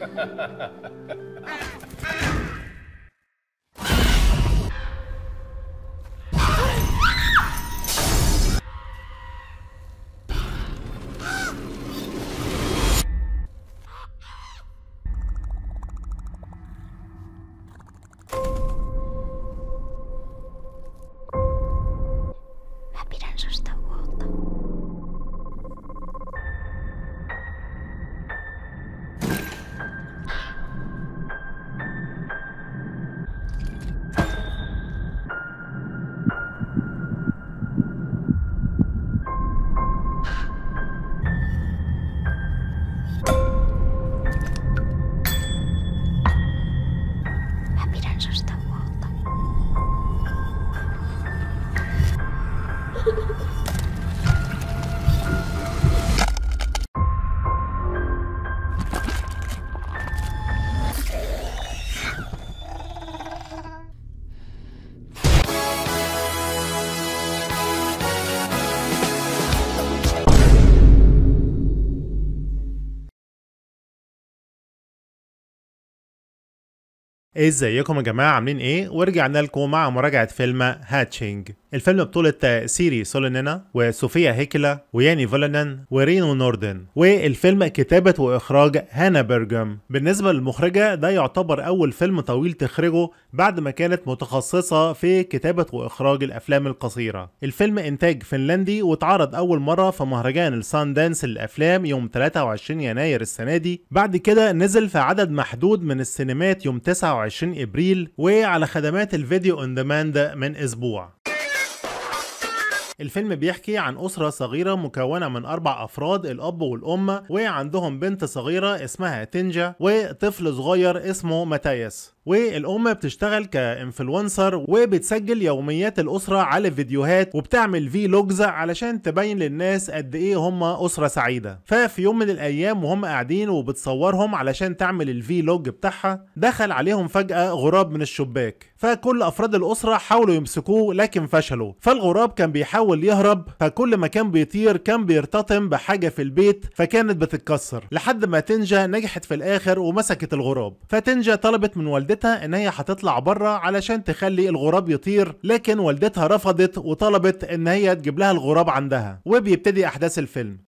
ah! إيه، ازيكم يا جماعه عاملين ايه ورجعنا لكم مع مراجعه فيلم هاتشينج الفيلم بطولة سيري سولينينا وسوفيا هيكلا وياني فولنن ورينو نوردن والفيلم كتابة وإخراج هانا بيرجم بالنسبة للمخرجة ده يعتبر أول فيلم طويل تخرجه بعد ما كانت متخصصة في كتابة وإخراج الأفلام القصيرة الفيلم إنتاج فنلندي واتعرض أول مرة في مهرجان السان دانس للأفلام يوم 23 يناير السنة دي بعد كده نزل في عدد محدود من السينمات يوم 29 إبريل وعلى خدمات الفيديو اون ديماند من أسبوع الفيلم بيحكي عن أسرة صغيرة مكونة من أربع أفراد الأب والأم وعندهم بنت صغيرة اسمها تنجا وطفل صغير اسمه متياس والام بتشتغل كانفلونسر وبتسجل يوميات الاسره على فيديوهات وبتعمل فيلوجز علشان تبين للناس قد ايه هم اسره سعيده ففي يوم من الايام وهم قاعدين وبتصورهم علشان تعمل الفيلوج بتاعها دخل عليهم فجاه غراب من الشباك فكل أفراد الأسرة حاولوا يمسكوه لكن فشلوا فالغراب كان بيحاول يهرب فكل ما كان بيطير كان بيرتطم بحاجة في البيت فكانت بتتكسر لحد ما تنجا نجحت في الآخر ومسكت الغراب فتنجا طلبت من والدتها إن هي هتطلع بره علشان تخلي الغراب يطير لكن والدتها رفضت وطلبت إن هي تجيب لها الغراب عندها وبيبتدي أحداث الفيلم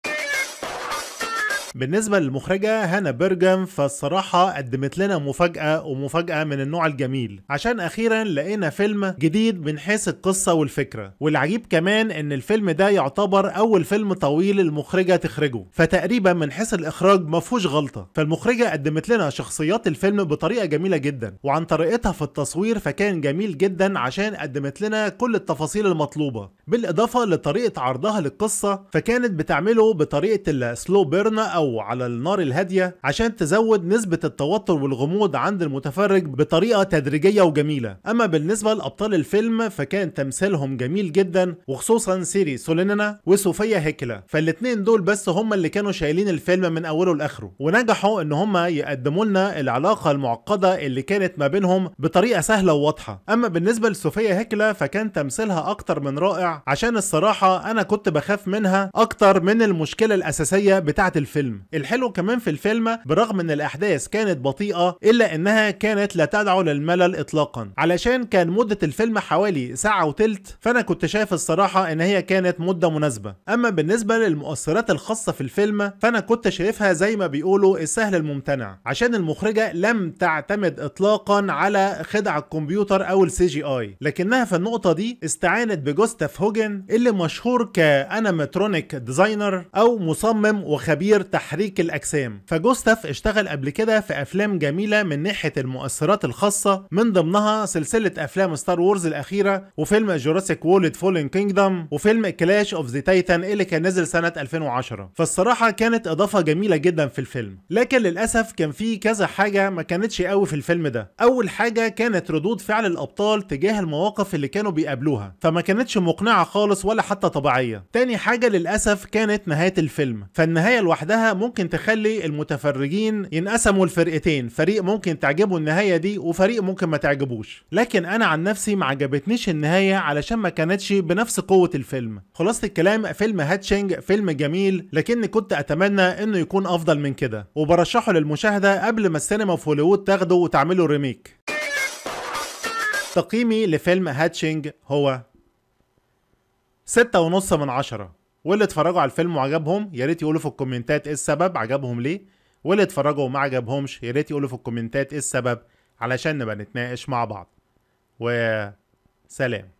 بالنسبة للمخرجة هانا بيرجم فالصراحة قدمت لنا مفاجأة ومفاجأة من النوع الجميل عشان أخيرا لقينا فيلم جديد من حيث القصة والفكرة والعجيب كمان إن الفيلم ده يعتبر أول فيلم طويل المخرجة تخرجه فتقريبا من حيث الإخراج مفهوش غلطة فالمخرجة قدمت لنا شخصيات الفيلم بطريقة جميلة جدا وعن طريقتها في التصوير فكان جميل جدا عشان قدمت لنا كل التفاصيل المطلوبة بالإضافة لطريقة عرضها للقصة فكانت بتعمله بطريقة السلو بيرن أو على النار الهادية عشان تزود نسبة التوتر والغموض عند المتفرج بطريقة تدريجية وجميلة أما بالنسبة لأبطال الفيلم فكان تمثيلهم جميل جدا وخصوصا سيري سوليننا وسوفيا هيكلا فالاتنين دول بس هم اللي كانوا شايلين الفيلم من أوله لآخره ونجحوا إن هم يقدموا لنا العلاقة المعقدة اللي كانت ما بينهم بطريقة سهلة وواضحة أما بالنسبة لسوفيا هيكلا فكان تمثيلها أكتر من رائع عشان الصراحة أنا كنت بخاف منها أكتر من المشكلة الأساسية بتاعة الفيلم الحلو كمان في الفيلم برغم إن الأحداث كانت بطيئة إلا إنها كانت لا تدعو للملل إطلاقا علشان كان مدة الفيلم حوالي ساعة وتلت فأنا كنت شايف الصراحة إن هي كانت مدة مناسبة أما بالنسبة للمؤثرات الخاصة في الفيلم فأنا كنت شايفها زي ما بيقولوا السهل الممتنع عشان المخرجة لم تعتمد إطلاقا على خدع الكمبيوتر أو السي جي آي لكنها في النقطة دي استعانت بجوستاف هوجن اللي مشهور كانيماترونيك ديزاينر او مصمم وخبير تحريك الاجسام فجوستاف اشتغل قبل كده في افلام جميله من ناحيه المؤثرات الخاصه من ضمنها سلسله افلام ستار وورز الاخيره وفيلم جوراسيك وولد فولن كينجدم وفيلم كلاش اوف ذا تايتان اللي كان نزل سنه 2010 فالصراحه كانت اضافه جميله جدا في الفيلم لكن للاسف كان في كذا حاجه ما كانتش قوي في الفيلم ده اول حاجه كانت ردود فعل الابطال تجاه المواقف اللي كانوا بيقابلوها فما كانتش مقنعه خالص ولا حتى طبيعيه تاني حاجه للاسف كانت نهايه الفيلم فالنهايه لوحدها ممكن تخلي المتفرجين ينقسموا لفرقتين فريق ممكن تعجبه النهايه دي وفريق ممكن ما تعجبوش لكن انا عن نفسي ما عجبتنيش النهايه علشان ما كانتش بنفس قوه الفيلم خلاصه الكلام فيلم هاتشنج فيلم جميل لكن كنت اتمنى انه يكون افضل من كده وبرشحه للمشاهده قبل ما السينما في هوليوود تاخده وتعمله ريميك تقييمي لفيلم هاتشنج هو ستة ونص من عشرة واللي اتفرجوا على الفيلم وعجبهم يا ريت يقولوا في الكومنتات ايه السبب عجبهم ليه واللي اتفرجوا وما عجبهمش يا ريت يقولوا في الكومنتات ايه السبب علشان نبقى نتناقش مع بعض وسلام